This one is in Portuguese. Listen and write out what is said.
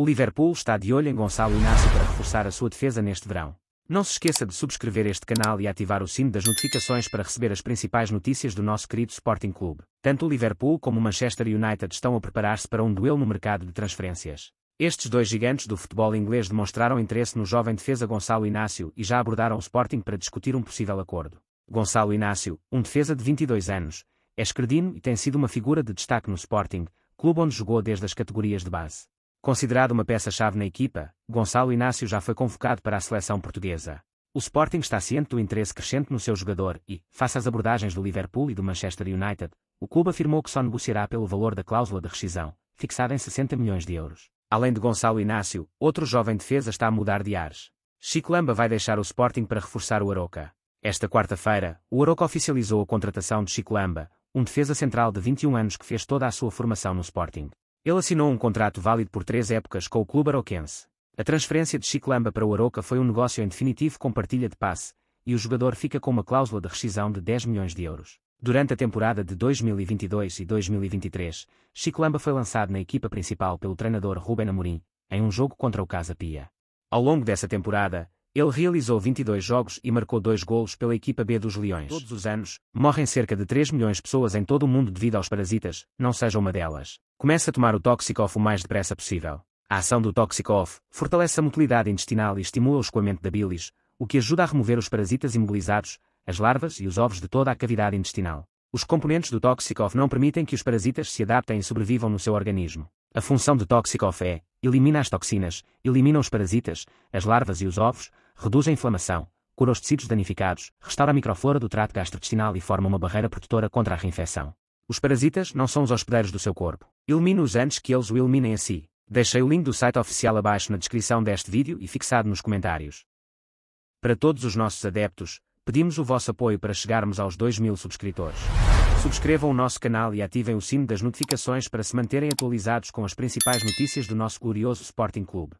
O Liverpool está de olho em Gonçalo Inácio para reforçar a sua defesa neste verão. Não se esqueça de subscrever este canal e ativar o sino das notificações para receber as principais notícias do nosso querido Sporting Clube. Tanto o Liverpool como o Manchester United estão a preparar-se para um duelo no mercado de transferências. Estes dois gigantes do futebol inglês demonstraram interesse no jovem defesa Gonçalo Inácio e já abordaram o Sporting para discutir um possível acordo. Gonçalo Inácio, um defesa de 22 anos, é escredino e tem sido uma figura de destaque no Sporting, clube onde jogou desde as categorias de base. Considerado uma peça-chave na equipa, Gonçalo Inácio já foi convocado para a seleção portuguesa. O Sporting está ciente do interesse crescente no seu jogador e, face às abordagens do Liverpool e do Manchester United, o clube afirmou que só negociará pelo valor da cláusula de rescisão, fixada em 60 milhões de euros. Além de Gonçalo Inácio, outro jovem defesa está a mudar de ares. Chico Lamba vai deixar o Sporting para reforçar o Aroca. Esta quarta-feira, o Aroca oficializou a contratação de Chico Lamba, um defesa central de 21 anos que fez toda a sua formação no Sporting. Ele assinou um contrato válido por três épocas com o clube aroquense. A transferência de Chiclamba para o Aroca foi um negócio em definitivo com partilha de passe, e o jogador fica com uma cláusula de rescisão de 10 milhões de euros. Durante a temporada de 2022 e 2023, Chiclamba foi lançado na equipa principal pelo treinador Ruben Amorim, em um jogo contra o Casa Pia. Ao longo dessa temporada, ele realizou 22 jogos e marcou dois golos pela equipa B dos Leões. Todos os anos, morrem cerca de 3 milhões de pessoas em todo o mundo devido aos parasitas, não seja uma delas. Comece a tomar o tóxico off o mais depressa possível. A ação do tóxico off fortalece a motilidade intestinal e estimula o escoamento da bilis, o que ajuda a remover os parasitas imobilizados, as larvas e os ovos de toda a cavidade intestinal. Os componentes do tóxico off não permitem que os parasitas se adaptem e sobrevivam no seu organismo. A função do tóxico off é, elimina as toxinas, elimina os parasitas, as larvas e os ovos, reduz a inflamação, cura os tecidos danificados, restaura a microflora do trato gastrointestinal e forma uma barreira protetora contra a reinfecção. Os parasitas não são os hospedeiros do seu corpo. Elimine-os antes que eles o eliminem a si. Deixei o link do site oficial abaixo na descrição deste vídeo e fixado nos comentários. Para todos os nossos adeptos, pedimos o vosso apoio para chegarmos aos 2 mil subscritores. Subscrevam o nosso canal e ativem o sino das notificações para se manterem atualizados com as principais notícias do nosso glorioso Sporting Clube.